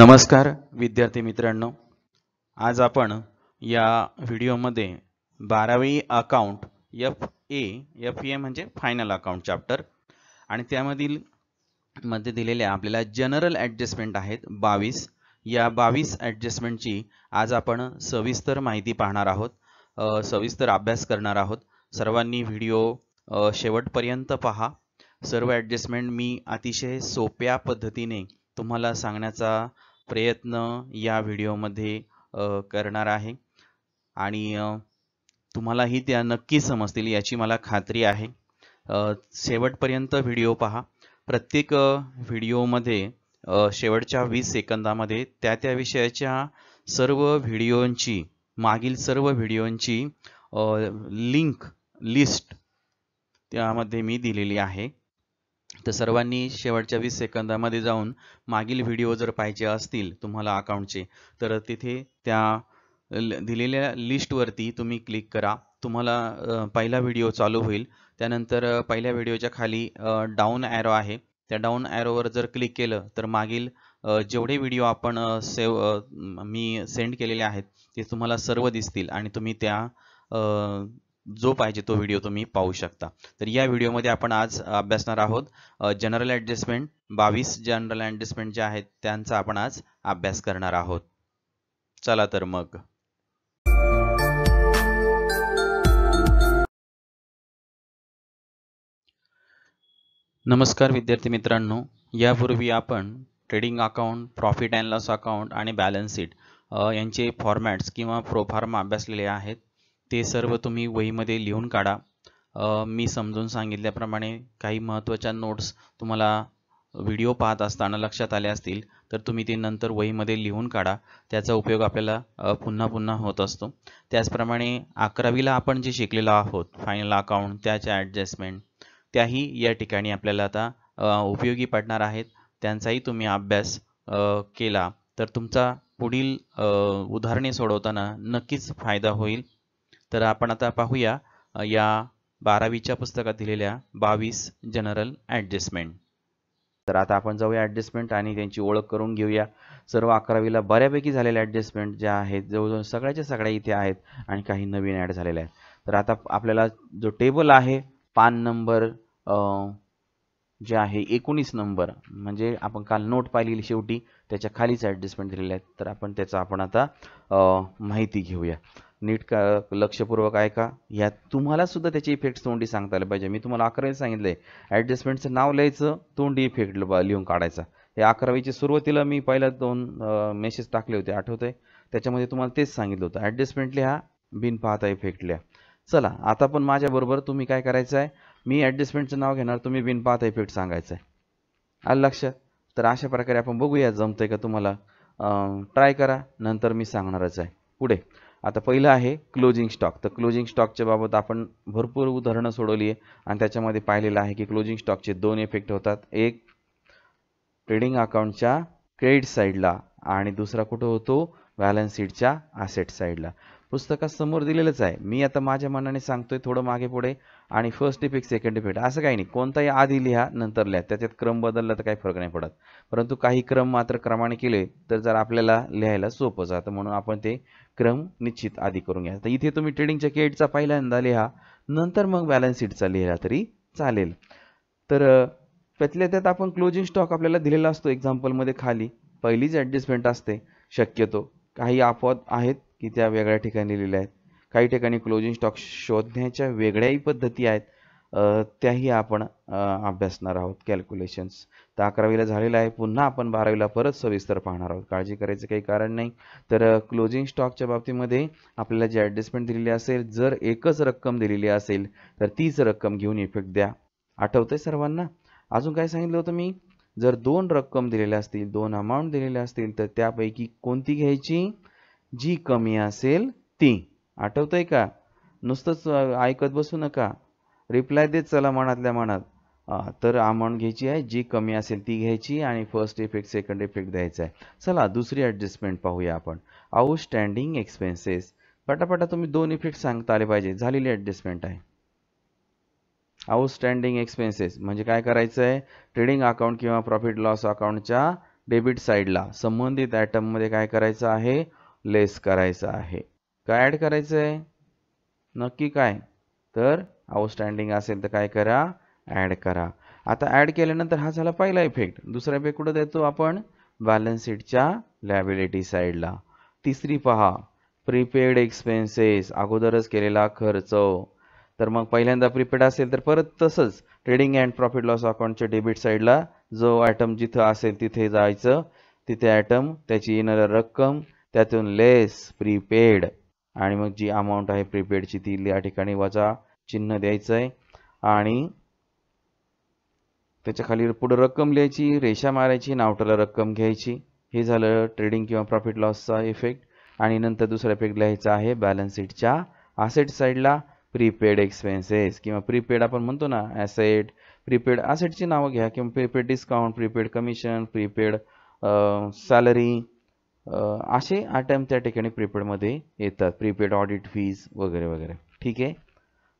नमस्कार विद्यार्थी मित्रांनो आज आपण या व्हिडिओमध्ये बारावी account F A F A म्हणजे फायनल अकाउंट चॅप्टर आणि त्यामधील मध्ये दिलेल्या आपल्याला जनरल ॲडजस्टमेंट आहेत बावीस या बावीस ॲडजस्टमेंटची आज आपण सविस्तर माहिती पाहणार आहोत सविस्तर अभ्यास करणार आहोत सर्वांनी व्हिडिओ शेवटपर्यंत पहा सर्व ॲडजस्टमेंट मी अतिशय सोप्या पद्धतीने तुम्हाला सांगण्याचा प्रयत्न या व्हिडिओमध्ये करणार आहे आणि ही त्या नक्की समजतील याची मला खात्री आहे शेवटपर्यंत व्हिडिओ पहा प्रत्येक व्हिडिओमध्ये शेवटच्या वीस सेकंदामध्ये त्या त्या विषयाच्या सर्व व्हिडिओंची मागील सर्व व्हिडिओंची लिंक लिस्ट त्यामध्ये मी दिलेली आहे तर सर्वांनी शेवटच्या वीस सेकंदामध्ये जाऊन मागील व्हिडिओ जर पाहिजे असतील तुम्हाला अकाउंटचे तर तिथे त्या दिलेल्या लिस्टवरती तुम्ही क्लिक करा तुम्हाला पहिला व्हिडिओ चालू होईल त्यानंतर पहिल्या व्हिडिओच्या खाली डाऊन ॲरो आहे त्या डाऊन ॲरोवर जर क्लिक केलं तर मागील जेवढे व्हिडिओ आपण सेव मी सेंड केलेले आहेत ते तुम्हाला सर्व दिसतील आणि तुम्ही त्या जो पाहिजे तो व्हिडिओ तुम्ही पाहू शकता तर या व्हिडिओमध्ये आपण आज अभ्यासणार आहोत जनरल ॲडजस्टमेंट बावीस जनरल ॲडजस्टमेंट जे आहेत त्यांचा आपण आज अभ्यास करणार आहोत चला तर मग नमस्कार विद्यार्थी मित्रांनो यापूर्वी आपण trading account profit and loss account आणि बॅलन्स शीट यांचे फॉर्मॅट्स किंवा प्रोफार्मा अभ्यासलेले आहेत ते सर्व तुम्ही वहीमध्ये लिहून काढा मी समजून सांगितल्याप्रमाणे काही महत्त्वाच्या नोट्स तुम्हाला व्हिडिओ पाहत असताना लक्षात आले असतील तर तुम्ही ते नंतर वहीमध्ये लिहून काढा त्याचा उपयोग आपल्याला पुन्हा पुन्हा होत असतो त्याचप्रमाणे अकरावीला आपण जे शिकलेलो आहोत फायनल अकाउंट त्याच्या ॲडजस्टमेंट त्याही या ठिकाणी आपल्याला आता उपयोगी पडणार आहेत त्यांचाही तुम्ही अभ्यास केला तर तुमचा पुढील उदाहरणे सोडवताना नक्कीच फायदा होईल तर आपण आता पाहूया या बारावीच्या पुस्तकात दिलेल्या बावीस जनरल ॲडजस्टमेंट तर आता आपण जाऊया ॲडजस्टमेंट आणि त्यांची ओळख करून घेऊया सर्व अकरावीला बऱ्यापैकी झालेल्या ॲडजस्टमेंट ज्या आहेत जवळजवळ सगळ्याच्या सगळ्या इथे आहेत आणि काही नवीन ॲड झालेल्या आहेत तर आता आपल्याला जो टेबल आहे पान नंबर जे आहे एकोणीस नंबर म्हणजे आपण काल नोट पाहिलेली शेवटी त्याच्या खालीच ॲडजस्टमेंट दिलेल्या आहेत तर आपण त्याचा आपण आता माहिती घेऊया नीट का लक्षपूर्वक का ह्या तुम्हाला सुद्धा त्याचे इफेक्ट्स तोंडी सांगता आले पाहिजे मी तुम्हाला अकरावी सांगितले ॲडजस्टमेंटचं नाव लिहायचं तोंडी इफेक्ट लिहून काढायचा हे अकरावीच्या सुरुवातीला मी पहिला दोन मेसेज टाकले होते आठवते त्याच्यामध्ये तुम्हाला तेच सांगितलं होतं ॲडजस्टमेंट लिहा बिन पाहता इफेक्ट लिहा चला आता पण माझ्याबरोबर तुम्ही काय करायचं आहे मी ॲडजस्टमेंटचं नाव घेणार तुम्ही बिन पाहता इफेक्ट सांगायचं आहे आलं लक्ष तर अशा प्रकारे आपण बघूया जमतंय का तुम्हाला ट्राय करा नंतर मी सांगणारच आहे पुढे आता पहिलं आहे क्लोजिंग स्टॉक तर क्लोजिंग स्टॉकच्या बाबत आपण भरपूर उदाहरणं सोडवली आहे आणि त्याच्यामध्ये पाहिलेलं आहे की क्लोजिंग स्टॉकचे दोन इफेक्ट होतात एक ट्रेडिंग अकाउंटच्या क्रेडिट साईडला आणि दुसरा कुठं होतो बॅलन्स शीटच्या असेट साईडला पुस्तकात समोर दिलेलंच आहे मी आता माझ्या मनाने सांगतोय थोडं मागे पुढे आणि फर्स्ट इफेक्ट सेकंड इफेक्ट असं काही नाही कोणताही आधी लिहा नंतर लिहा त्याच्यात क्रम बदलला तर काही फरक नाही पडत परंतु काही क्रम मात्र क्रमाने केले तर जर आपल्याला लिहायला सोपं जातं म्हणून आपण ते क्रम निश्चित आधी करून घ्या तर इथे तुम्ही ट्रेडिंगच्या केटचा पहिल्यांदा लिहा नंतर मग बॅलन्स शीटचा लिहिला तरी चालेल तर त्यातल्या त्यात आपण क्लोजिंग स्टॉक आपल्याला दिलेला असतो एक्झाम्पलमध्ये खाली पहिलीच ॲडजस्टमेंट असते शक्यतो काही अफवाद आहेत की त्या वेगळ्या ठिकाणी लिहिल्या आहेत काही ठिकाणी क्लोजिंग स्टॉक शोधण्याच्या वेगळ्याही पद्धती आहेत त्याही आपण अभ्यासणार आहोत कॅल्क्युलेशन्स तर अकरावीला झालेलं आहे पुन्हा आपण बारावीला परत सविस्तर पाहणार आहोत काळजी करायचं काही कारण नाही तर क्लोजिंग स्टॉकच्या बाबतीमध्ये आपल्याला जे ॲडजस्टमेंट दिलेली असेल जर एकच रक्कम दिलेली असेल तर तीच रक्कम घेऊन इफेक्ट द्या आठवतंय सर्वांना अजून काय सांगितलं होतं मी जर दोन रक्कम दिलेल्या असतील दोन अमाऊंट दिलेल्या असतील तर त्यापैकी कोणती घ्यायची जी कमी असेल ती आठवतंय का नुसतंच ऐकत बसू नका रिप्लाय देत चला मनातल्या मनात तर अमाऊंट घ्यायची आहे जी कमी असेल ती घ्यायची आणि फर्स्ट इफेक्ट सेकंड इफेक्ट द्यायचा आहे चला दुसरी ॲडजस्टमेंट पाहूया आपण आउटस्टँडिंग एक्सपेन्सेस पटापटा तुम्ही दोन इफेक्ट सांगता आले पाहिजे झालेली ॲडजस्टमेंट आहे आउटस्टँडिंग एक्सपेन्सेस म्हणजे काय करायचं आहे ट्रेडिंग अकाउंट किंवा प्रॉफिट लॉस अकाउंटच्या डेबिट साईडला संबंधित आयटममध्ये काय करायचं आहे लेस करायचं आहे काय ॲड करायचं आहे नक्की काय तर आउटस्टँडिंग असेल तर काय करा ॲड करा आता ॲड केल्यानंतर हा झाला पहिला इफेक्ट दुसरा इफेक्ट कुठं देतो आपण बॅलन्स शीटच्या लायबिलिटी साईडला तिसरी पहा प्रीपेड एक्सपेन्सेस अगोदरच केलेला खर्च तर मग पहिल्यांदा प्रीपेड असेल तर परत तसंच ट्रेडिंग अँड प्रॉफिट लॉस अकाउंटच्या डेबिट साईडला जो आयटम जिथं असेल तिथे जायचं तिथे आयटम त्याची येणारं रक्कम त्यातून लेस प्रीपेड आणि मग जी अमाऊंट आहे प्रीपेडची ती या ठिकाणी वजा चिन्ह द्यायचं आहे आणि त्याच्या खाली पुढं रक्कम लिहायची रेषा मारायची नावटाला रक्कम घ्यायची हे झालं ट्रेडिंग किंवा प्रॉफिट लॉसचा इफेक्ट आणि नंतर दुसरा इफेक्ट लिहायचा आहे बॅलन्स शीटच्या आसेट साईडला प्रीपेड एक्सपेन्सेस किंवा प्रीपेड आपण म्हणतो ना ॲसेट प्रीपेड ॲसेटची नावं घ्या किंवा prepaid discount prepaid commission prepaid salary असे आयटम त्या ठिकाणी प्रीपेडमध्ये येतात प्रीपेड ऑडिट फीज वगैरे वगैरे ठीक आहे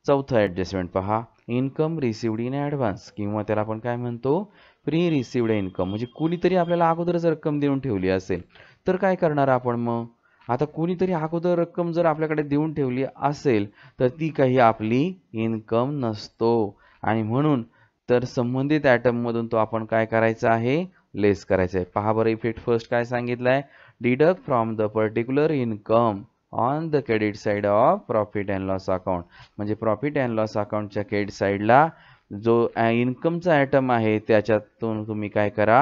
चौथं ॲडजस्टमेंट पहा इन्कम रिसिवड इन ॲडव्हान्स किंवा त्याला आपण काय म्हणतो प्री रिसिवड इन्कम म्हणजे कुणीतरी आपल्याला अगोदरच रक्कम देऊन ठेवली असेल तर काय करणार आपण मग आता कुणीतरी अगोदर रक्कम जर आपल्याकडे देऊन ठेवली असेल तर ती काही आपली इन्कम नसतो आणि म्हणून तर संबंधित मधून तो आपण काय करायचा आहे लेस करायचा आहे पहा बरं इफेक्ट फर्स्ट काय सांगितलं आहे deduct from the particular income on the credit side of profit and loss account म्हणजे प्रॉफिट अँड लॉस अकाउंटच्या क्रेडिट साईडला जो इन्कमचा आयटम आहे त्याच्यातून तुम्ही काय करा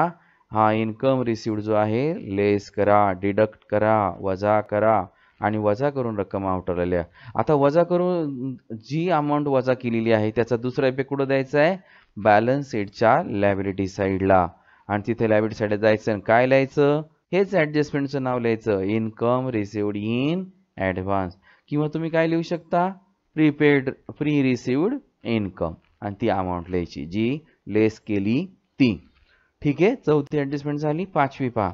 हा इन्कम रिसीव्ड जो आहे लेस करा डिडक्ट करा वजा करा आणि वजा करून रक्कम आवठवलेल्या आता वजा करून जी अमाऊंट वजा केलेली आहे त्याचा दुसरा इफेक्ट कुठं द्यायचा आहे बॅलन्स शीटच्या लायबिलिटी साईडला आणि तिथे लायबिलिटी साईडला जायचं आणि काय लिहायचं हेच ॲडजस्टमेंटचं नाव लिहायचं इन्कम रिसिवड इन ॲडव्हान्स किंवा तुम्ही काय लिहू शकता प्रीपेड प्री रिसिवड इन्कम आणि ती अमाऊंट लिहायची जी लेस केली ती ठीक आहे चौथी ॲडजस्टमेंट झाली पाचवी पहा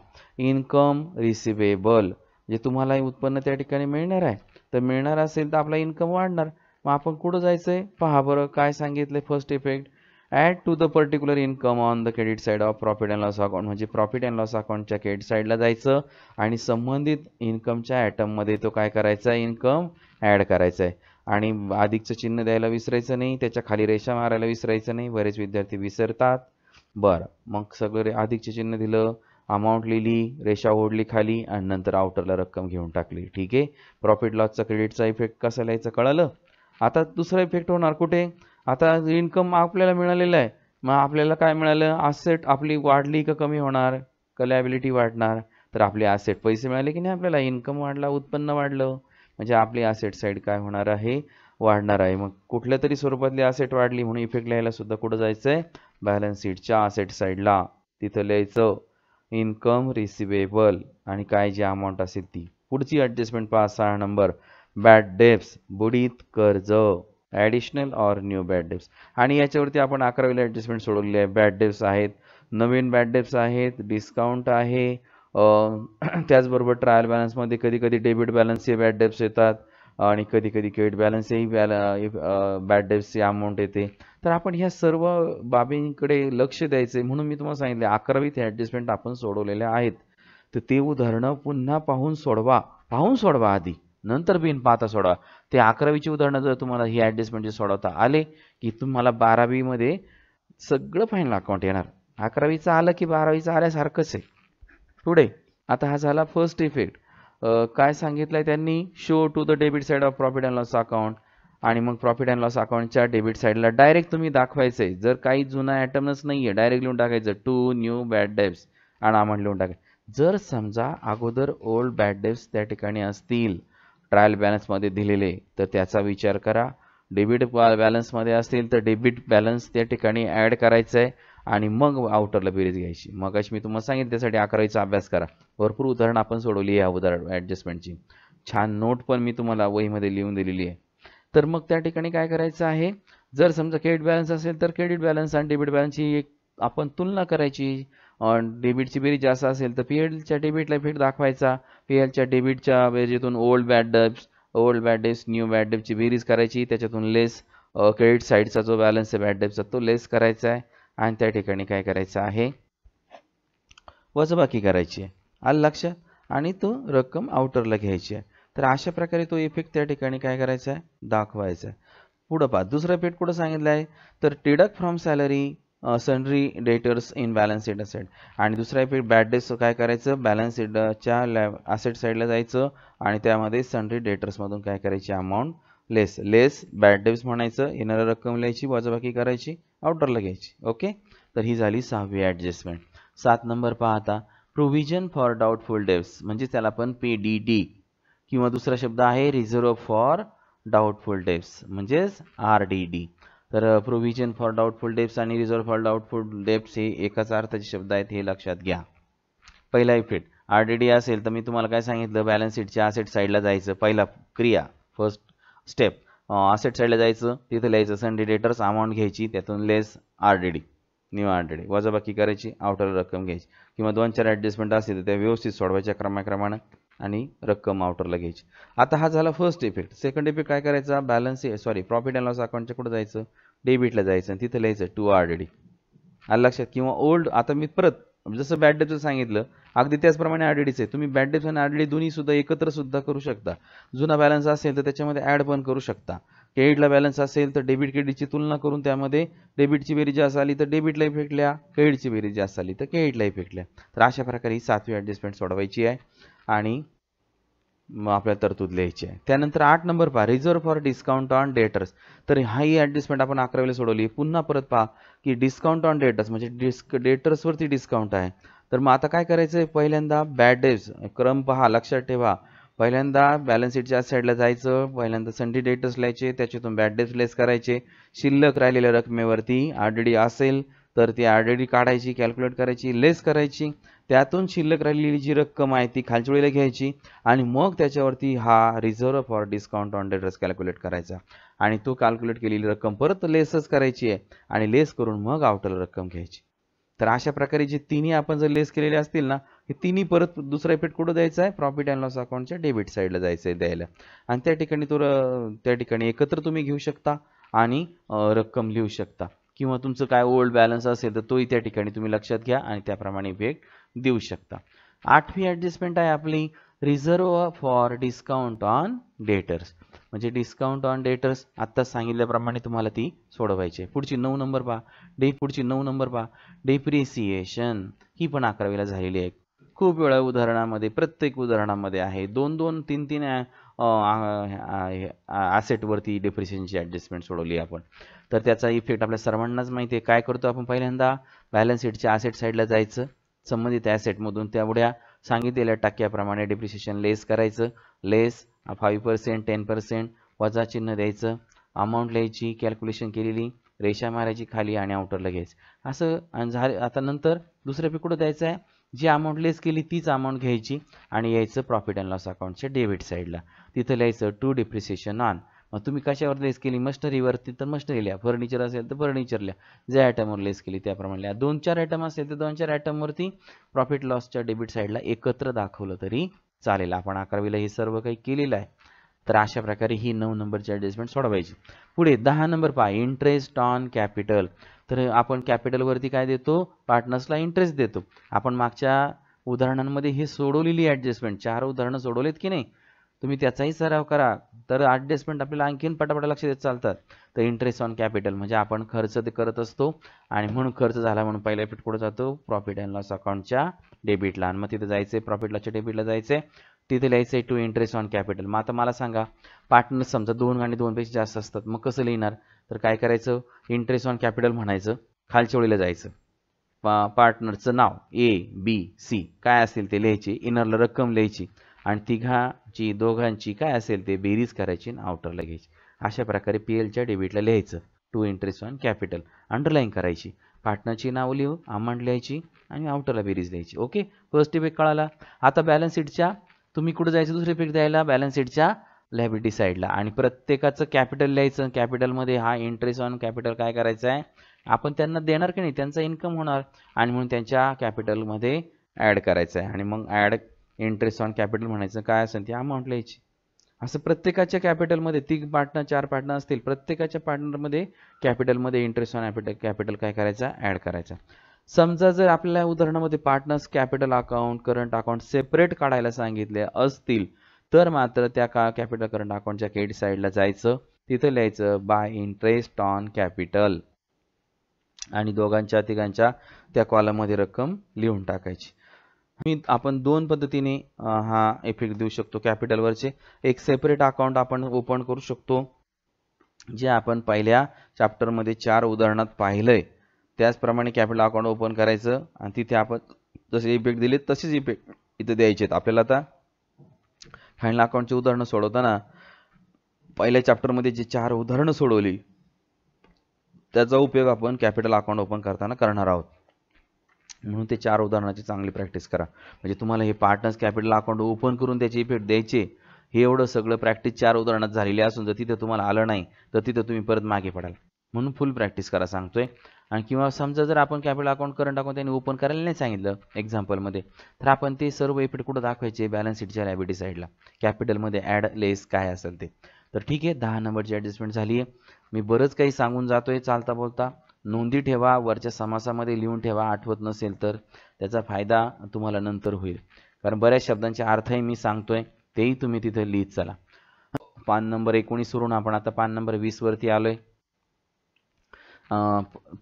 इन्कम रिसिवेबल जे तुम्हाला उत्पन्न त्या ठिकाणी मिळणार आहे तर मिळणार असेल तर आपला इन्कम वाढणार मग आपण कुठं जायचं आहे पहा बरं काय सांगितलं first effect add to the particular income on the credit side of profit and loss account म्हणजे प्रॉफिट अँड लॉस अकाउंटच्या क्रेडिट साईडला जायचं आणि संबंधित इन्कमच्या ॲटममध्ये तो काय करायचा आहे इन्कम ॲड करायचा आहे आणि अधिकचं चिन्ह द्यायला विसरायचं नाही त्याच्या खाली रेषा मारायला विसरायचं नाही बरेच विद्यार्थी विसरतात बरं मग सगळं अधिकचं चिन्ह दिलं अमाऊंट लिहिली रेषा ओढली खाली आणि नंतर आउटरला रक्कम घेऊन टाकली ठीक आहे प्रॉफिट लॉसचा क्रेडिटचा इफेक्ट कसा लिहायचं कळालं आता दुसरा इफेक्ट होणार कुठे आता इन्कम आपल्याला मिळालेलं आहे मग आपल्याला काय मिळालं आसेट आपली वाढली का कमी होणार कलॅबिलिटी वाढणार तर आपले आसेट पैसे मिळाले की नाही आपल्याला इन्कम वाढला उत्पन्न वाढलं म्हणजे आपली आसेट साईड काय होणार आहे वाढणार आहे मग कुठल्या तरी स्वरूपातली आसेट वाढली म्हणून इफेक्ट लिहायला सुद्धा कुठं जायचं आहे बॅलन्स शीटच्या आसेट साईडला तिथं लिहायचं इन्कम रिसिवेबल आणि काय जी अमाऊंट असेल ती पुढची ॲडजस्टमेंट पाच सहा नंबर बॅड डेप्स बुडीत कर्ज additional or new bad debts आणि याच्यावरती आपण अकरावीला ॲडजस्टमेंट सोडवलेले आहे बॅड डेप्स आहेत नवीन बॅड डेप्स आहेत डिस्काउंट आहे त्याचबरोबर ट्रायल बॅलन्समध्ये कधी कधी डेबिट बॅलन्सचे बॅड डेप्स येतात आणि कधी कधी क्रेडिट बॅलन्सही बॅल बॅड डेप्सचे अमाऊंट येते तर आपण ह्या सर्व बाबींकडे लक्ष द्यायचे म्हणून मी तुम्हाला सांगितले अकरावीत ॲडजस्टमेंट आपण सोडवलेले आहेत तर ते उदाहरणं पुन्हा पाहून सोडवा पाहून सोडवा आधी नंतर बिन पाहता सोडवा ते अकरावीची उदाहरणं जर तुम्हाला ही ॲडजस्टमेंटचे म्हणजे सोडवता आले की तुम्हाला बारावीमध्ये सगळं फायनल अकाउंट येणार अकरावीचं आलं की बारावीचं आल्यासारखंच आहे पुढे आता हा झाला फर्स्ट इफेक्ट काय सांगितलं आहे त्यांनी show to the debit side of profit and loss account आणि मग प्रॉफिट अँड लॉस अकाउंटच्या डेबिट साईडला डायरेक्ट तुम्ही दाखवायचं आहे जर काही जुना ॲटमच नाही आहे डायरेक्ट लिहून टाकायचं टू न्यू बॅड डेब्स आणि आम्हाला लिहून टाकायचं जर समजा अगोदर ओल्ड बॅड डेब्स त्या ठिकाणी असतील ट्रायल बॅलन्समध्ये दिलेले तर त्याचा विचार करा डेबिट बॅलन्समध्ये असतील तर डेबिट बॅलन्स त्या ठिकाणी ॲड करायचं आहे आणि मग आउटरला बेरीज घ्यायची मग अशी मी तुम्हाला सांगितलं त्यासाठी अकरावीचा अभ्यास करा भरपूर उदाहरणं आपण सोडवली या उदाहरण ॲडजस्टमेंटची छान नोट पण मी तुम्हाला वहीमध्ये लिहून दिलेली आहे तर मग त्या ठिकाणी काय करायचं आहे जर समजा क्रेडिट बॅलन्स असेल तर क्रेडिट बॅलन्स आणि डेबिट बॅलन्सची एक आपण तुलना करायची डेबिटची बेरीज जास्त असेल तर पी एलच्या डेबिटला इफेक्ट दाखवायचा पी एलच्या डेबिटच्या बेरीजेतून old bad debts old bad debts new bad डेबची बेरीज करायची त्याच्यातून लेस क्रेडिट साईडचा जो बॅलन्स आहे बॅड डेबचा तो लेस करायचा आहे आणि त्या ठिकाणी काय करायचं आहे वजबाकी करायची आहे आलं लक्ष आणि तो रक्कम आउटरला घ्यायची आहे तर अशा प्रकारे तो इफेक्ट त्या ठिकाणी काय करायचा आहे दाखवायचा आहे पुढं पहा दुसरा फिट कुठं सांगितलं आहे तर deduct from salary sundry debtors in balance sheet asset आणि दुसरा आहे बॅड डेट्स काय करायचं बॅलन्स शीटच्या लॅब असेट साईडला जायचं आणि त्यामध्ये सनरी डेटर्समधून काय करायची amount less less bad debts म्हणायचं येणारी रक्कम लिहायची वजाबाकी करायची आउटरला घ्यायची ओके तर ही झाली सहावी ॲडजस्टमेंट सात नंबर पाहता प्रोव्हिजन फॉर डाऊटफुल डेट्स म्हणजे त्याला आपण पी डी किंवा दुसरा शब्द आहे रिझर्व फॉर डाऊटफुल डेट्स म्हणजेच आर डी डी तर प्रोव्हिजन फॉर डाऊटफुल डेप्स आणि रिझर्व्ह फॉर डाऊटफुल डेप्स हे एकाच अर्थाचे शब्द आहेत हे लक्षात घ्या पहिला इफेक्ट आर डी डी असेल तर मी तुम्हाला काय सांगितलं बॅलन्स शीटच्या आसेट साईडला जायचं पहिला क्रिया फर्स्ट स्टेप असेट साईडला जायचं तिथं लिहायचं संडी डेटर्स अमाऊंट घ्यायची त्यातून less R D D new R D D बाकी करायची आउटर रक्कम घ्यायची किंवा दोन चार ॲडजस्टमेंट असतील तर त्या व्यवस्थित सोडवायच्या क्रमाक्रमानं आणि रक्कम आउटरला घ्यायची आता हा झाला फर्स्ट इफेक्ट सेकंड इफेक्ट काय करायचा balance sorry profit and loss अकाउंटच्या कुठं जायचं डेबिटला जायचं आणि तिथं लिहायचं टू आर डी आलं लक्षात किंवा ओल्ड आता मी परत जसं बॅड डेचं सांगितलं अगदी त्याचप्रमाणे आर आहे तुम्ही बॅड डेब्स आणि आर डी दोन्ही सुद्धा एकत्र सुद्धा करू शकता जुना बॅलन्स असेल तर त्याच्यामध्ये ॲड पण करू शकता क्रेडिटला बॅलन्स असेल तर डेबिट क्रेडिटची तुलना करून त्यामध्ये डेबिटची बेरीज जास्त आली तर डेबिटला इफेक्ट लिहा क्रेडिटची बेरीज जास्त आली तर क्रेडिटला इफेक्ट तर अशा प्रकारे ही सातवी ॲडजस्टमेंट सोडवायची आहे आणि आपल्या तरतूद लिहायची आहे त्यानंतर आठ नंबर पहा reserve for discount on debtors तर ही ॲडजस्टमेंट आपण अकरा वेळेला सोडवली पुन्हा परत पहा की डिस्काउंट ऑन डेटर्स म्हणजे डिस्क डेटर्सवरती डिस्काउंट आहे तर मग आता काय करायचं आहे पहिल्यांदा बॅड डेज क्रम पहा लक्षात ठेवा पहिल्यांदा बॅलन्स शीटच्या साईडला जायचं पहिल्यांदा संडी डेटर्स लिहायचे त्याच्यातून बॅड डेज लेस करायचे शिल्लक राहिलेल्या रकमेवरती आर असेल तर ती आर काढायची कॅल्क्युलेट करायची लेस करायची त्यातून शिल्लक राहिलेली जी रक्कम आहे ती खालच्या वेळेला घ्यायची आणि मग त्याच्यावरती हा reserve for discount on debtors calculate करायचा आणि तो कॅल्क्युलेट केलेली रक्कम परत लेसच करायची आहे आणि लेस करून मग आउटल रक्कम घ्यायची तर अशा प्रकारे जे तिन्ही आपण जर लेस केलेले असतील ना हे तिन्ही परत दुसरा इफेक्ट कुठं द्यायचा आहे प्रॉफिट अँड लॉस अकाउंटच्या डेबिट साईडला जायचं आहे द्यायला आणि त्या ठिकाणी तो त्या ठिकाणी एकत्र तुम्ही घेऊ शकता आणि रक्कम लिहू शकता किंवा तुमचं काय ओल्ड बॅलन्स असेल तर तोही त्या ठिकाणी तुम्ही लक्षात घ्या आणि त्याप्रमाणे इफेक्ट देऊ शकता आठवी ॲडजस्टमेंट आहे आपली reserve for discount on debtors म्हणजे डिस्काउंट ऑन डेटर्स आत्ता सांगितल्याप्रमाणे तुम्हाला ती सोडवायची आहे पुढची नऊ नंबर पहा डे पुढची नऊ नंबर पहा डेप्रिसिएशन ही पण अकरावीला झालेली आहे खूप वेळा उदाहरणामध्ये प्रत्येक उदाहरणामध्ये आहे दोन दोन तीन तीन वरती डेप्रिसिएशनची ॲडजस्टमेंट सोडवली आपण तर त्याचा इफेक्ट आपल्या सर्वांनाच माहिती आहे काय करतो आपण पहिल्यांदा बॅलन्स शीटच्या ऍसेट साईडला जायचं संबंधित ॲसेटमधून तेवढ्या सांगितलेल्या टाक्याप्रमाणे डिप्रिशिएशन लेस करायचं less five percent ten percent वजा चिन्ह द्यायचं अमाऊंट लिहायची कॅल्क्युलेशन केलेली रेषा मारायची खाली आणि आउटरला घ्यायचं असं झालं आता नंतर दुसरं पिकडं द्यायचं आहे जी अमाऊंट लेस केली तीच अमाऊंट घ्यायची आणि यायचं प्रॉफिट अँड लॉस अकाउंटच्या डेबिट साईडला तिथं लिहायचं टू डिप्रिसिएशन ऑन तुम्ही कशावर लेस केली मशनरीवरती तर मशनरी लिहा फर्निचर असेल तर फर्निचर लिहा ज्या आयटमवर लेस केली त्याप्रमाणे लिहा दोन चार आयटम असेल तर दोन चार आयटमवरती प्रॉफिट लॉसच्या डेबिट साईडला एकत्र दाखवलं तरी चालेल आपण अकरावीला हे सर्व काही केलेलं आहे तर अशा प्रकारे ही नऊ नंबरची ॲडजस्टमेंट सोडवायची पुढे दहा नंबर पहा इंटरेस्ट ऑन कॅपिटल तर आपण कॅपिटलवरती काय देतो पार्टनर्सला इंटरेस्ट देतो आपण मागच्या उदाहरणांमध्ये हे सोडवलेली ॲडजस्टमेंट चार उदाहरणं सोडवलेत की नाही तुम्ही त्याचाही सराव करा तर अडजस्टमेंट आपल्याला आणखीन पटापटा लक्ष देत चालतात तर इंटरेस्ट ऑन कॅपिटल म्हणजे आपण खर्च ते करत असतो आणि म्हणून खर्च झाला म्हणून पहिला इफेक्ट कुठं जातो प्रॉफिट अँड लॉस अकाउंटच्या डेबिटला आणि मग तिथे जायचं आहे प्रॉफिट लॉसच्या डेबिटला जायचं आहे तिथे लिहायचं आहे टू इंटरेस्ट ऑन कॅपिटल मग आता मला सांगा पार्टनर समजा दोन आणि पैसे जास्त असतात मग कसं लिहिणार तर काय करायचं इंटरेस्ट ऑन कॅपिटल म्हणायचं खालच्या ओळीला जायचं पार्टनरचं नाव ए बी सी काय असेल ते लिहायची इनरला रक्कम लिहायची आणि तिघाची दोघांची काय असेल ते बेरीज करायची आणि आउटरला घ्यायची अशा प्रकारे पी एलच्या डेबिटला लिहायचं to interest on capital underline करायची पार्टनरची नाव लिहू अमाऊंट लिहायची आणि आउटरला बेरीज द्यायची ओके फर्स्ट इफेक्ट कळाला आता बॅलन्स शीटच्या तुम्ही कुठं जायचं दुसरे इफेक्ट द्यायला बॅलन्स शीटच्या लॅबिटी साईडला आणि प्रत्येकाचं कॅपिटल लिहायचं कॅपिटलमध्ये हा इंटरेस्ट ऑन कॅपिटल काय करायचं आहे आपण त्यांना देणार की नाही त्यांचा इन्कम होणार आणि म्हणून त्यांच्या कॅपिटलमध्ये ॲड करायचं आहे आणि मग ॲड इंटरेस्ट ऑन कॅपिटल म्हणायचं काय असेल ती अमाऊंट लिहायची असं प्रत्येकाच्या कॅपिटलमध्ये तीन पार्टनर चार पार्टनर असतील प्रत्येकाच्या पार्टनरमध्ये कॅपिटलमध्ये इंटरेस्ट ऑन कॅपिटल कॅपिटल काय करायचा ॲड करायचा समजा जर आपल्या उदाहरणामध्ये partners capital account current account separate काढायला सांगितले असतील तर मात्र त्या का कॅपिटल करंट अकाउंटच्या क्रेडिट साईडला जायचं तिथं लिहायचं बाय इंटरेस्ट ऑन कॅपिटल आणि दोघांच्या तिघांच्या त्या कॉलममध्ये रक्कम लिहून टाकायची मी आपण दोन पद्धतीने हा इफेक्ट देऊ शकतो कॅपिटलवरचे एक सेपरेट अकाउंट आपण ओपन करू शकतो जे आपण पहिल्या चॅप्टरमध्ये चार उदाहरणात पाहिलंय त्याचप्रमाणे कॅपिटल अकाउंट ओपन करायचं आणि तिथे आपण जसे इफेक्ट दिले तसेच इफेक्ट इथे द्यायचे आपल्याला आता फायनल अकाउंटचे उदाहरणं सोडवताना पहिल्या चॅप्टरमध्ये जे चार उदाहरणं सोडवली त्याचा उपयोग आपण कॅपिटल अकाउंट ओपन करताना करणार आहोत म्हणून ते चार उदाहरणाची चांगली प्रॅक्टिस करा म्हणजे तुम्हाला हे पार्टनर्स कॅपिटल अकाउंट ओपन करून त्याची इफेक्ट द्यायचे हे एवढं सगळं प्रॅक्टिस चार उदाहरणात झालेली असून जर तिथं तुम्हाला आलं नाही तर तिथं तुम्ही परत मागे पडाल म्हणून फुल प्रॅक्टिस करा सांगतोय आणि किंवा समजा जर आपण कॅपिटल अकाउंट करंट अकाउंट त्यांनी ओपन करायला नाही सांगितलं एक्झाम्पलमध्ये तर आपण ते सर्व इफेक्ट कुठं दाखवायचे बॅलन्स शीटच्या लायबिलिटी साईडला कॅपिटलमध्ये ॲड लेस काय असेल ते तर ठीक आहे दहा नंबरची ॲडजस्टमेंट झाली आहे मी बरंच काही सांगून जातोय चालता बोलता नोंदी ठेवा वरच्या समासामध्ये लिहून ठेवा आठवत नसेल तर त्याचा फायदा तुम्हाला नंतर होईल कारण बऱ्याच शब्दांचे अर्थही मी सांगतोय तेही तुम्ही तिथे लिहित चला पान नंबर एकोणीसवरून आपण आता पान नंबर वीसवरती आलोय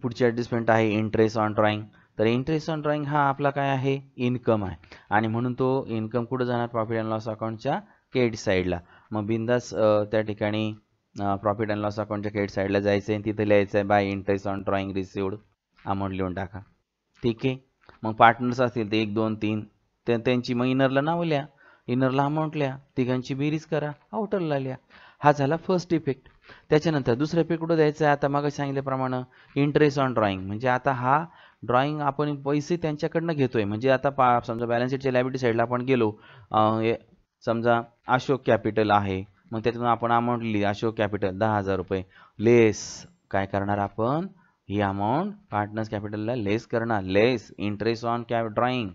पुढची ॲडजस्टमेंट आहे इंटरेस्ट ऑन ड्रॉइंग तर इंटरेस्ट ऑन ड्रॉइंग हा आपला काय आहे इन्कम आहे आणि म्हणून तो इन्कम कुठं जाणार प्रॉफिट अँड लॉस अकाउंटच्या क्रेडिट साईडला मग बिंदास त्या ठिकाणी प्रॉफिट अँड लॉस अकाउंटच्या क्रेडिट साईडला जायचं आहे तिथे लिहायचं आहे by interest on drawing received amount लिहून टाका ठीक आहे मग पार्टनर्स असतील ते एक दोन तीन तर त्यांची मग इनरला नाव लिहा इनरला अमाऊंट लिहा तिघांची बेरीज करा आउटरला लिहा हा झाला फर्स्ट इफेक्ट त्याच्यानंतर दुसरा इफेक्ट कुठं द्यायचा आहे आता मग सांगितल्याप्रमाणे इंटरेस्ट ऑन ड्रॉइंग म्हणजे आता हा ड्रॉइंग आपण पैसे त्यांच्याकडनं घेतोय म्हणजे आता पा समजा बॅलन्स शीटच्या लायबिलिटी साईडला आपण गेलो समजा अशोक कॅपिटल आहे मग त्यातून आपण अमाऊंट लिहिली अशोक कॅपिटल दहा हजार रुपये लेस काय करणार आपण ही अमाऊंट पार्टनर्स कॅपिटलला लेस करणार less interest on cap drawing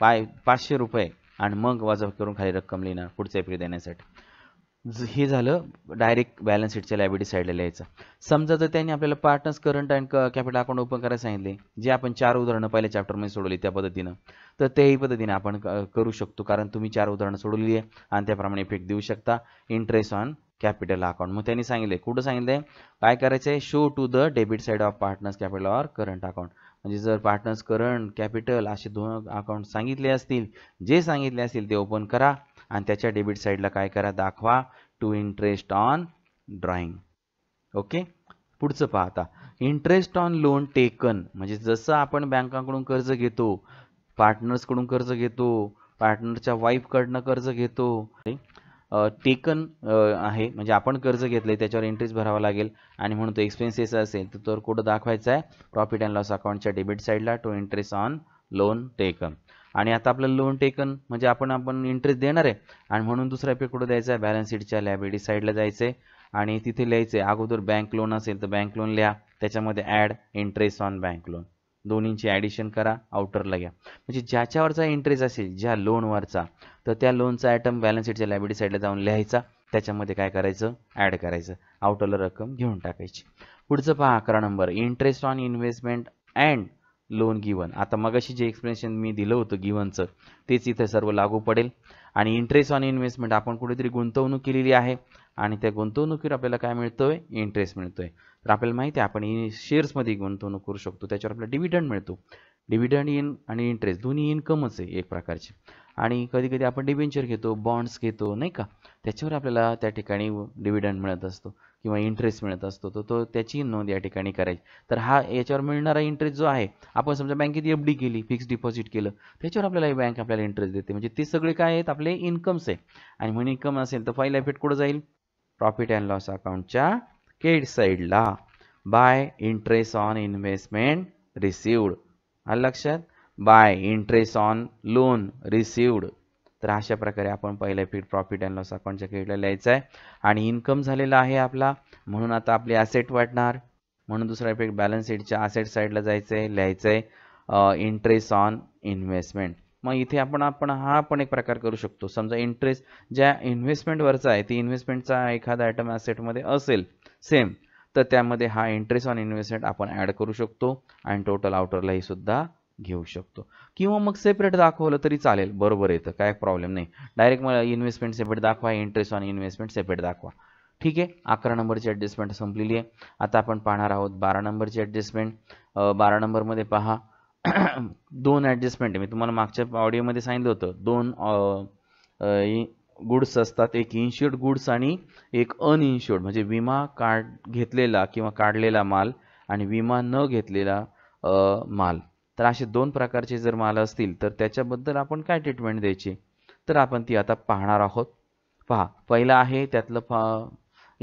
पाय पाचशे रुपये आणि मग वाजव करून खाली रक्कम लिहिणार पुढचे एप्रिल देण्यासाठी हे झालं डायरेक्ट बॅलन्स शीटच्या लायबिलिटी साईडला लिहायचं समजा जर त्यांनी आपल्याला partners current and capital account open करायला सांगितले जे आपण चार उदाहरणं पहिल्या चॅप्टरमध्ये सोडवली त्या पद्धतीनं तर तेही पद्धतीने आपण करू शकतो कारण तुम्ही चार उदाहरणं सोडवली आहे आणि त्याप्रमाणे इफेक्ट देऊ शकता इंटरेस्ट ऑन कॅपिटल अकाउंट मग त्यांनी सांगितले कुठं सांगितले काय करायचं आहे show to the debit side of partners capital or current account म्हणजे जर पार्टनर्स करंट कॅपिटल असे दोन अकाउंट सांगितले असतील जे सांगितले असतील ते ओपन करा आणि त्याच्या डेबिट साईडला काय करा दाखवा to interest on drawing okay पुढचं पाहता इंटरेस्ट ऑन लोन टेकन म्हणजे जसं आपण बँकांकडून कर्ज घेतो पार्टनर्स कडून कर्ज घेतो पार्टनरच्या कडनं कर्ज घेतो टेकन आहे म्हणजे आपण कर्ज घेतले त्याच्यावर इंटरेस्ट भरावा लागेल आणि म्हणून तो एक्सपेन्सेस असेल तर तो कुठं दाखवायचा आहे प्रॉफिट अँड लॉस अकाउंटच्या डेबिट साईडला to interest on loan taken आणि आता आपलं लोन टेकन म्हणजे आपण आपण इंटरेस्ट देणार आहे आणि म्हणून दुसरा पेपर कुठं द्यायचा आहे बॅलन्स शीटच्या लायबिलिटी साईडला जायचं आहे आणि तिथे लिहायचं आहे अगोदर बँक लोन असेल तर बँक लोन लिहा त्याच्यामध्ये add interest on bank loan दोन्हींची ॲडिशन करा आउटरला घ्या म्हणजे ज्याच्यावरचा इंटरेस्ट असेल ज्या लोनवरचा तर त्या लोनचा आयटम बॅलन्स शीटच्या लायबिलिटी साईडला जाऊन लिहायचा त्याच्यामध्ये काय करायचं ॲड करायचं आउटरला रक्कम घेऊन टाकायची पुढचं पहा अकरा number interest on investment and loan given आता मगाशी जे एक्सप्लेनेशन मी दिलं होतं गिवनचं तेच इथे सर्व लागू पडेल आणि इंटरेस्ट ऑन इन्व्हेस्टमेंट आपण कुठेतरी गुंतवणूक केलेली आहे आणि त्या गुंतवणुकीवर आपल्याला काय मिळतोय इंटरेस्ट मिळतोय तर आपल्याला माहिती आहे आपण शेअर्समध्ये गुंतवणूक करू शकतो त्याच्यावर आपल्याला डिव्हिडंड मिळतो डिव्हिडंड इन आणि इंटरेस्ट दोन्ही इन्कमच आहे एक प्रकारचे आणि कधी कधी आपण डिव्हेंचर घेतो बॉन्ड्स घेतो नाही का त्याच्यावर आपल्याला त्या ठिकाणी डिव्हिडंड मिळत असतो किंवा इंटरेस्ट मिळत असतो तर तो त्याची नोंद या ठिकाणी करायची तर हा याच्यावर मिळणारा इंटरेस्ट जो आहे आपण समजा बँकेत एफ डी केली फिक्स डिपॉझिट केलं त्याच्यावर आपल्याला बँक आपल्याला इंटरेस्ट देते म्हणजे ते सगळे काय आहेत आपले इन्कम्स आहे आणि म्हणून इन्कम असेल तर फाईल एफेट कुठं जाईल प्रॉफिट अँड लॉस अकाउंटच्या केड साईडला by interest on investment received हा लक्षात by interest on loan received तर अशा प्रकारे आपण पहिलं पीठ प्रॉफिट अँड लॉस अकाउंटच्या क्रेडिटला लिहायचं आहे आणि इन्कम झालेला आहे आपला म्हणून आता आपले ॲसेट वाढणार म्हणून दुसरा इफेक्ट बॅलन्स शीटच्या ॲसेट साईडला जायचं आहे लिहायचं आहे इंटरेस्ट ऑन इन्व्हेस्टमेंट मग इथे आपण आपण हा पण एक प्रकार करू शकतो समजा इंटरेस्ट ज्या इन्व्हेस्टमेंटवरचा आहे ती इन्व्हेस्टमेंटचा एखादा आयटम ॲसेटमध्ये असेल सेम तर त्यामध्ये हा इंटरेस्ट ऑन इन्व्हेस्टमेंट आपण ॲड करू शकतो आणि टोटल आउटरलाही सुद्धा घेऊ शकतो किंवा मग सेपरेट दाखवलं तरी चालेल बरोबर येतं काय प्रॉब्लेम नाही डायरेक्ट मला इन्व्हेस्टमेंट सेपरेट दाखवा इंटरेस्ट ऑन इन्व्हेस्टमेंट सेपरेट दाखवा ठीक आहे अकरा नंबरची ॲडजस्टमेंट संपलेली आहे आता आपण पाहणार आहोत बारा नंबरची ॲडजस्टमेंट बारा नंबरमध्ये पहा दोन ॲडजस्टमेंट मी तुम्हाला मागच्या ऑडिओमध्ये सांगितलं होतं दोन गुड्स असतात एक इन्शुअर्ड गुड्स आणि एक अनइन्शुअर्ड म्हणजे विमा काढ घेतलेला किंवा काढलेला माल आणि विमा न घेतलेला माल तर असे दोन प्रकारचे जर माल असतील तर त्याच्याबद्दल आपण काय ट्रीटमेंट द्यायची तर आपण ती आता पाहणार आहोत पहा पहिलं आहे त्यातलं फा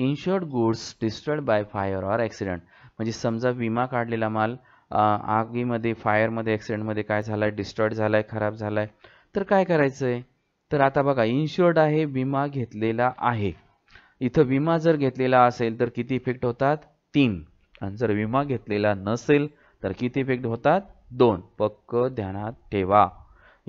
insured goods destroyed by fire or accident म्हणजे समजा विमा काढलेला माल आगीमध्ये फायरमध्ये ॲक्सिडेंटमध्ये काय झाला आहे डिस्ट्रॉइड झाला आहे खराब झाला आहे तर काय करायचं आहे तर आता बघा इन्शुअर्ड आहे विमा घेतलेला आहे इथं विमा जर घेतलेला असेल तर किती इफेक्ट होतात तीन आणि जर विमा घेतलेला नसेल तर किती इफेक्ट होतात दोन पक्क ध्यानात ठेवा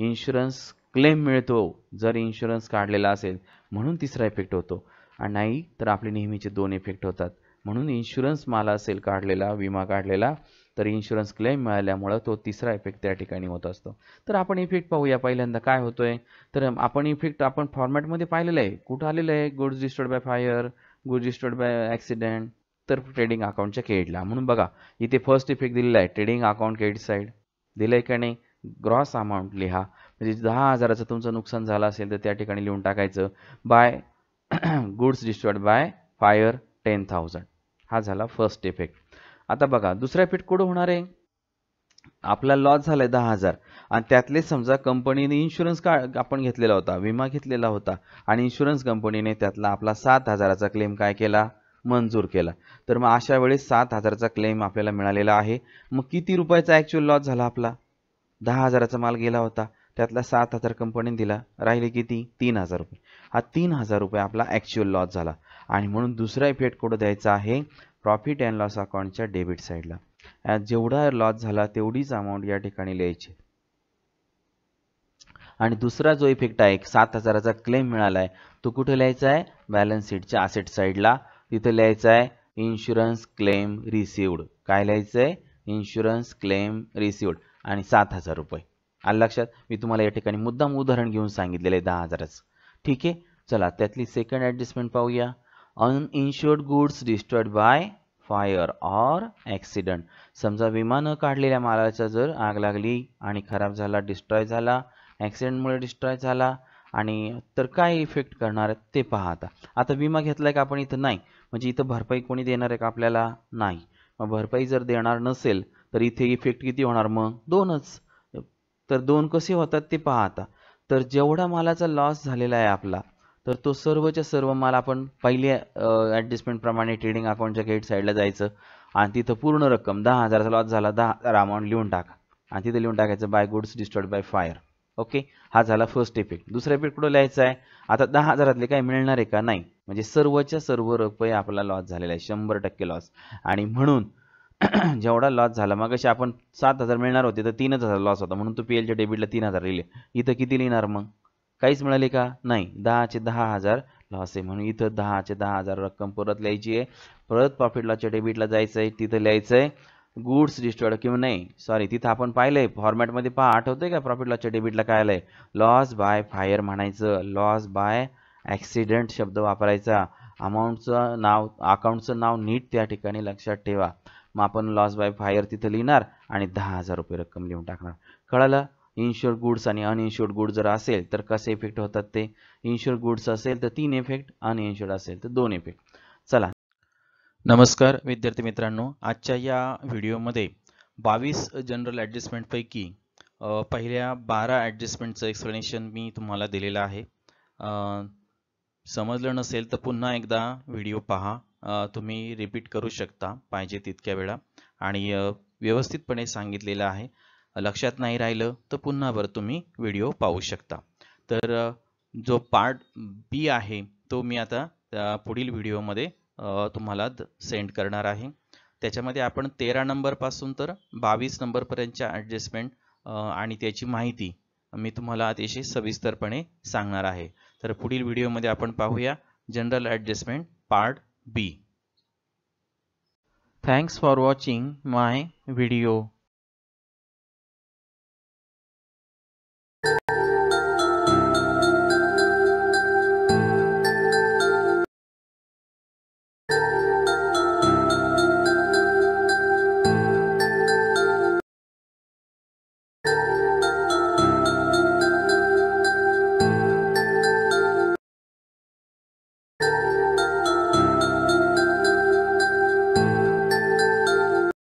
इन्शुरन्स क्लेम मिळतो जर इन्शुरन्स काढलेला असेल म्हणून तिसरा इफेक्ट होतो आणि नाही तर आपले नेहमीचे दोन इफेक्ट होतात म्हणून इन्शुरन्स मला असेल काढलेला विमा काढलेला तर इन्शुरन्स क्लेम मिळाल्यामुळं तो तिसरा इफेक्ट त्या ठिकाणी होत असतो तर आपण इफेक्ट पाहूया पहिल्यांदा काय होतोय तर आपण इफेक्ट आपण फॉर्मॅटमध्ये पाहिलेलं आहे कुठं आलेलं आहे goods destroyed by fire goods destroyed by accident तर ट्रेडिंग अकाउंटच्या केडला म्हणून बघा इथे फर्स्ट इफेक्ट दिलेला आहे ट्रेडिंग अकाउंट क्रेडिट साईड दिलं आहे का नाही ग्रॉस अमाऊंट लिहा म्हणजे दहा हजाराचं तुमचं नुकसान झालं असेल तर त्या ठिकाणी लिहून टाकायचं by goods destroyed by fire ten thousand हा झाला फर्स्ट इफेक्ट आता बघा दुसरा इफेक्ट कुठं होणार आहे आपला लॉस झाला आहे दहा हजार आणि त्यातले समजा कंपनीने इन्शुरन्स का आपण घेतलेला होता विमा घेतलेला होता आणि इन्शुरन्स कंपनीने त्यातला आपला सात हजाराचा क्लेम काय केला मंजूर केला तर मग अशा वेळेस सात हजाराचा क्लेम आपल्याला मिळालेला आहे मग किती रुपयाचा ॲक्च्युअल लॉस झाला आपला दहा हजाराचा माल गेला होता त्यातला सात हजार कंपनीने दिला राहिले किती तीन हजार रुपये हा तीन हजार रुपये आपला ॲक्च्युअल लॉस झाला आणि म्हणून दुसरा इफेक्ट कुठं द्यायचा आहे प्रॉफिट अँड लॉस अकाउंटच्या डेबिट साईडला जेवढा लॉस झाला तेवढीच अमाऊंट या ठिकाणी लिहायची आणि दुसरा जो इफेक्ट आहे सात हजाराचा क्लेम मिळाला आहे तो कुठे लिहायचा आहे बॅलन्स शीटच्या आसेट साईडला तिथं लिहायचं आहे इन्शुरन्स क्लेम रिसिवड काय लिहायचं आहे इन्शुरन्स क्लेम रिसिवड आणि सात हजार रुपये आलं लक्षात मी तुम्हाला या ठिकाणी मुद्दाम उदाहरण घेऊन सांगितलेलं आहे दहा हजाराचं ठीक आहे चला त्यातली सेकंड ॲडजस्टमेंट पाहूया uninsured goods destroyed by fire or accident समजा विमानं काढलेल्या मालाचा जर आग लागली आणि खराब झाला डिस्ट्रॉय झाला ॲक्सिडेंटमुळे डिस्ट्रॉय झाला आणि तर काय इफेक्ट करणार ते पहा आता आता विमा घेतला आहे का आपण इथं नाही म्हणजे इथं भरपाई कोणी देणार आहे का आपल्याला नाही मग भरपाई जर देणार नसेल तर इथे इफेक्ट किती होणार मग दोनच तर दोन कसे होतात ते पहा आता तर जेवढा मालाचा लॉस झालेला आहे आपला तर तो सर्वच्या सर्व माल आपण पहिल्या ॲडजस्टमेंटप्रमाणे ट्रेडिंग अकाउंटच्या गेट साईडला जायचं आणि तिथं पूर्ण रक्कम दहा हजाराचा लॉस झाला दहा हजार अमाऊंट लिहून टाका आणि तिथं लिहून टाकायचं by goods destroyed by fire okay हा झाला फर्स्ट इफेक्ट दुसरा इफेक्ट कुठं लिहायचा आहे आता दहा हजारातले काय मिळणार आहे का नाही म्हणजे सर्वच्या सर्व रुपये आपला लॉस झालेला आहे शंभर टक्के लॉस आणि म्हणून जेवढा लॉस झाला मग अशी आपण सात हजार मिळणार होते तर तीनच हजार लॉस होता म्हणून तू पी एलच्या डेबिटला तीन हजार लिहिले इथं किती लिहिणार मग काहीच मिळाले का नाही दहाचे दहा हजार लॉस आहे म्हणून इथं दहाचे दहा हजार रक्कम परत लिहायची आहे परत प्रॉफिट लॉसच्या डेबिटला जायचं आहे तिथं लिहायचं आहे गुड्स डिस्ट्रॉड किंवा नाही सॉरी तिथं आपण पाहिलं आहे फॉर्मॅटमध्ये पहा आठवतंय का प्रॉफिट लॉसच्या डेबिटला काय आलं आहे लॉस बाय फायर म्हणायचं लॉस बाय ॲक्सिडेंट शब्द वापरायचा अमाऊंटचं नाव अकाउंटचं नाव नीट त्या ठिकाणी लक्षात ठेवा मग आपण लॉस बाय फायर तिथं लिहिणार आणि दहा हजार रुपये रक्कम लिहून टाकणार कळालं इन्शुअर्ड गुड्स आणि अनइन्शुअर्ड गुड्स जर असेल तर कसे इफेक्ट होतात ते इन्शुअर्ड गुड्स असेल तर तीन इफेक्ट अनइन्शुअर्ड असेल तर दोन इफेक्ट चला नमस्कार विद्यार्थी मित्रांनो आजच्या या व्हिडिओमध्ये बावीस जनरल ॲडजस्टमेंटपैकी पहिल्या बारा ॲडजस्टमेंटचं एक्सप्लेनेशन मी तुम्हाला दिलेलं आहे समजलं नसेल तर पुन्हा एकदा व्हिडिओ पहा तुम्ही रिपीट करू शकता पाहिजे तितक्या वेळा आणि व्यवस्थितपणे सांगितलेलं आहे लक्षात नाही राहिलं तर पुन्हा बरं तुम्ही व्हिडिओ पाहू शकता तर जो पार्ट बी आहे तो मी आता पुढील व्हिडिओमध्ये तुम्हाला सेंड करणार आहे त्याच्यामध्ये आपण तेरा नंबरपासून तर बावीस नंबरपर्यंतच्या ॲडजस्टमेंट आणि त्याची माहिती मी तुम्हाला अतिशय सविस्तरपणे सांगणार आहे तर पुढील व्हिडिओमध्ये आपण पाहूया general adjustment part B thanks for watching my video